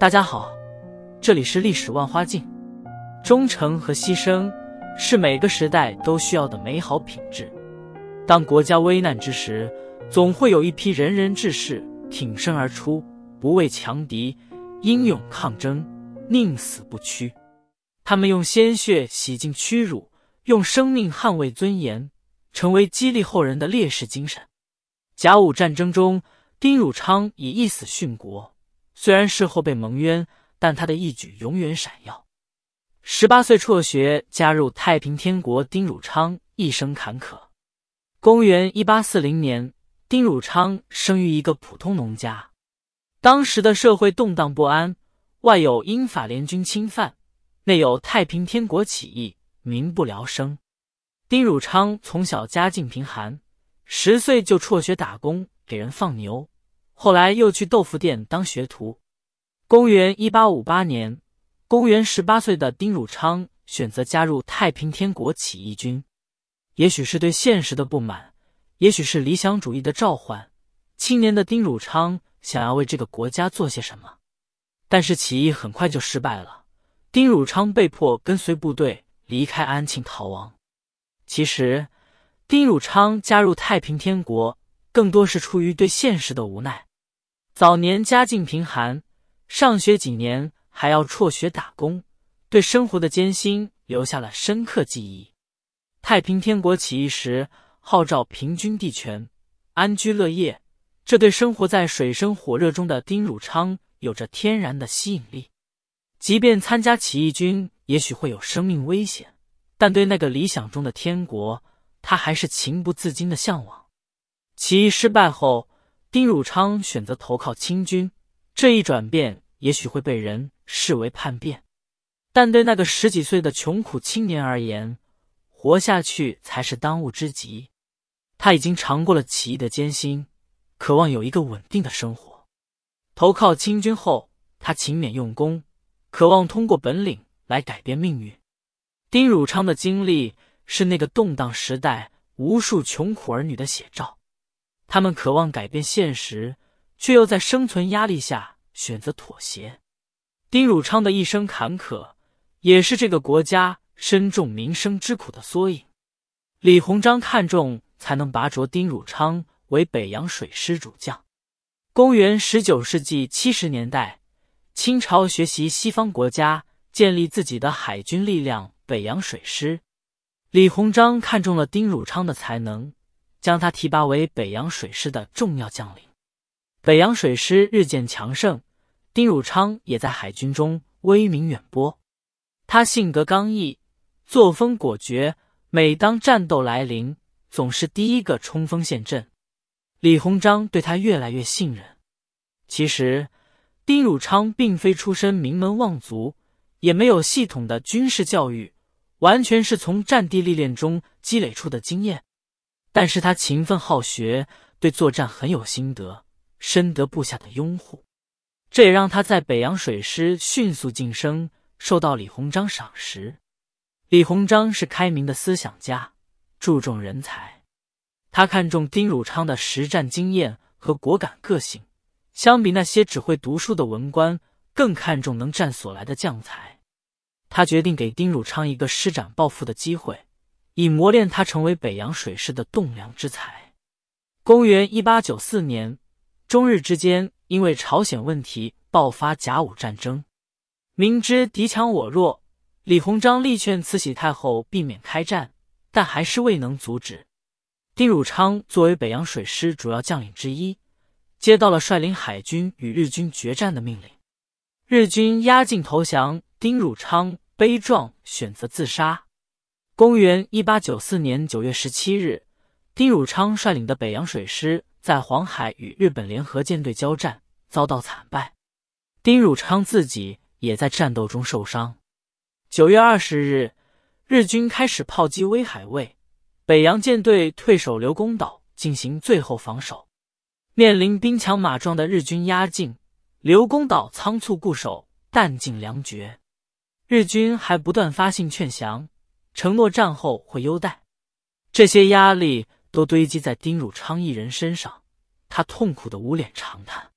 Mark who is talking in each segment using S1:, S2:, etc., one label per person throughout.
S1: 大家好，这里是历史万花镜。忠诚和牺牲是每个时代都需要的美好品质。当国家危难之时，总会有一批仁人志士挺身而出，不畏强敌，英勇抗争，宁死不屈。他们用鲜血洗净屈辱，用生命捍卫尊严。成为激励后人的烈士精神。甲午战争中，丁汝昌以一死殉国，虽然事后被蒙冤，但他的义举永远闪耀。十八岁辍学，加入太平天国。丁汝昌一生坎坷。公元一八四零年，丁汝昌生于一个普通农家。当时的社会动荡不安，外有英法联军侵犯，内有太平天国起义，民不聊生。丁汝昌从小家境贫寒，十岁就辍学打工，给人放牛。后来又去豆腐店当学徒。公元一八五八年，公元十八岁的丁汝昌选择加入太平天国起义军。也许是对现实的不满，也许是理想主义的召唤，青年的丁汝昌想要为这个国家做些什么。但是起义很快就失败了，丁汝昌被迫跟随部队离开安庆逃亡。其实，丁汝昌加入太平天国，更多是出于对现实的无奈。早年家境贫寒，上学几年还要辍学打工，对生活的艰辛留下了深刻记忆。太平天国起义时，号召平均地权，安居乐业，这对生活在水深火热中的丁汝昌有着天然的吸引力。即便参加起义军，也许会有生命危险。但对那个理想中的天国，他还是情不自禁的向往。起义失败后，丁汝昌选择投靠清军，这一转变也许会被人视为叛变，但对那个十几岁的穷苦青年而言，活下去才是当务之急。他已经尝过了起义的艰辛，渴望有一个稳定的生活。投靠清军后，他勤勉用功，渴望通过本领来改变命运。丁汝昌的经历是那个动荡时代无数穷苦儿女的写照，他们渴望改变现实，却又在生存压力下选择妥协。丁汝昌的一生坎坷，也是这个国家深重民生之苦的缩影。李鸿章看中才能拔擢丁汝昌为北洋水师主将。公元十九世纪七十年代，清朝学习西方国家，建立自己的海军力量。北洋水师，李鸿章看中了丁汝昌的才能，将他提拔为北洋水师的重要将领。北洋水师日渐强盛，丁汝昌也在海军中威名远播。他性格刚毅，作风果决，每当战斗来临，总是第一个冲锋陷阵。李鸿章对他越来越信任。其实，丁汝昌并非出身名门望族，也没有系统的军事教育。完全是从战地历练中积累出的经验，但是他勤奋好学，对作战很有心得，深得部下的拥护，这也让他在北洋水师迅速晋升，受到李鸿章赏识。李鸿章是开明的思想家，注重人才，他看重丁汝昌的实战经验和果敢个性，相比那些只会读书的文官，更看重能战所来的将才。他决定给丁汝昌一个施展抱负的机会，以磨练他成为北洋水师的栋梁之才。公元一八九四年，中日之间因为朝鲜问题爆发甲午战争。明知敌强我弱，李鸿章力劝慈禧太后避免开战，但还是未能阻止。丁汝昌作为北洋水师主要将领之一，接到了率领海军与日军决战的命令。日军压境投降，丁汝昌。悲壮选择自杀。公元一八九四年九月十七日，丁汝昌率领的北洋水师在黄海与日本联合舰队交战，遭到惨败。丁汝昌自己也在战斗中受伤。九月二十日，日军开始炮击威海卫，北洋舰队退守刘公岛进行最后防守。面临兵强马壮的日军压境，刘公岛仓促固守，弹尽粮绝。日军还不断发信劝降，承诺战后会优待。这些压力都堆积在丁汝昌一人身上，他痛苦的捂脸长叹。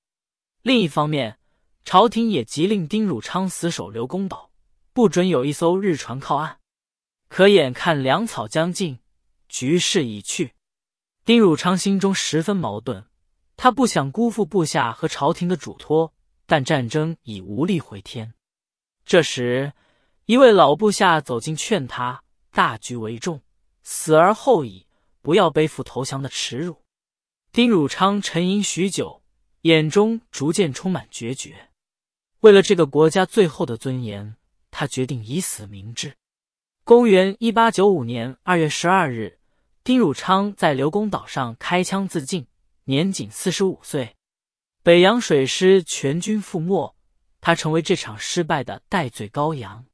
S1: 另一方面，朝廷也急令丁汝昌死守刘公岛，不准有一艘日船靠岸。可眼看粮草将尽，局势已去，丁汝昌心中十分矛盾。他不想辜负部下和朝廷的嘱托，但战争已无力回天。这时，一位老部下走近劝他：“大局为重，死而后已，不要背负投降的耻辱。”丁汝昌沉吟许久，眼中逐渐充满决绝。为了这个国家最后的尊严，他决定以死明志。公元一八九五年二月十二日，丁汝昌在刘公岛上开枪自尽，年仅四十五岁。北洋水师全军覆没，他成为这场失败的戴罪羔羊。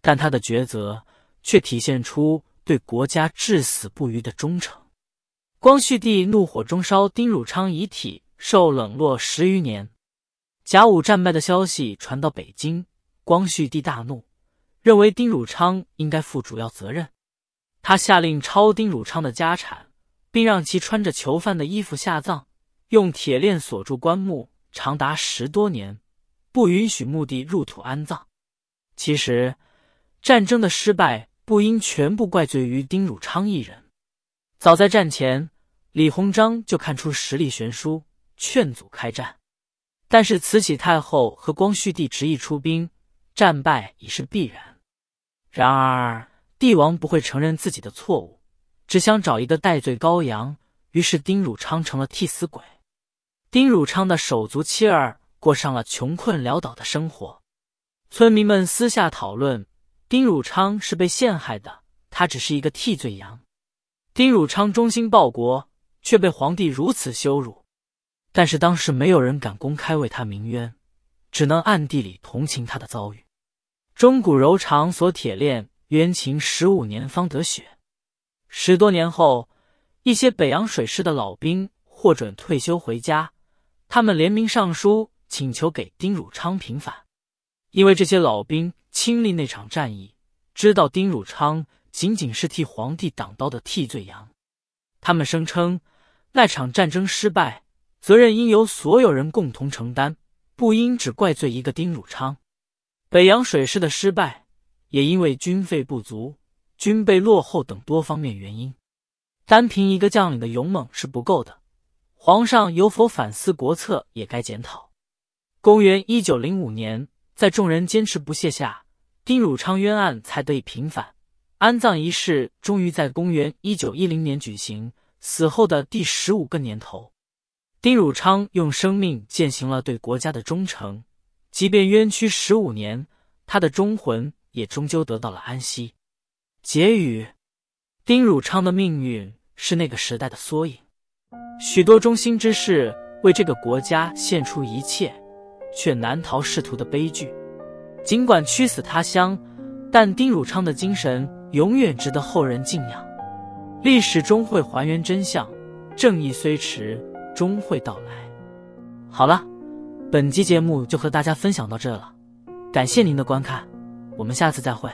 S1: 但他的抉择却体现出对国家至死不渝的忠诚。光绪帝怒火中烧，丁汝昌遗体受冷落十余年。甲午战败的消息传到北京，光绪帝大怒，认为丁汝昌应该负主要责任。他下令抄丁汝昌的家产，并让其穿着囚犯的衣服下葬，用铁链锁住棺木，长达十多年，不允许墓地入土安葬。其实。战争的失败不应全部怪罪于丁汝昌一人。早在战前，李鸿章就看出实力悬殊，劝阻开战。但是慈禧太后和光绪帝执意出兵，战败已是必然。然而帝王不会承认自己的错误，只想找一个戴罪羔羊，于是丁汝昌成了替死鬼。丁汝昌的手足妻儿过上了穷困潦倒的生活，村民们私下讨论。丁汝昌是被陷害的，他只是一个替罪羊。丁汝昌忠心报国，却被皇帝如此羞辱，但是当时没有人敢公开为他鸣冤，只能暗地里同情他的遭遇。钟鼓柔肠锁铁链，冤情十五年方得雪。十多年后，一些北洋水师的老兵获准退休回家，他们联名上书，请求给丁汝昌平反。因为这些老兵亲历那场战役，知道丁汝昌仅仅是替皇帝挡刀的替罪羊。他们声称，那场战争失败，责任应由所有人共同承担，不应只怪罪一个丁汝昌。北洋水师的失败，也因为军费不足、军备落后等多方面原因。单凭一个将领的勇猛是不够的。皇上有否反思国策，也该检讨。公元一九零五年。在众人坚持不懈下，丁汝昌冤案才得以平反，安葬仪式终于在公元一九一零年举行。死后的第十五个年头，丁汝昌用生命践行了对国家的忠诚，即便冤屈十五年，他的忠魂也终究得到了安息。结语：丁汝昌的命运是那个时代的缩影，许多忠心之士为这个国家献出一切。却难逃仕途的悲剧，尽管屈死他乡，但丁汝昌的精神永远值得后人敬仰。历史终会还原真相，正义虽迟终会到来。好了，本期节目就和大家分享到这了，感谢您的观看，我们下次再会。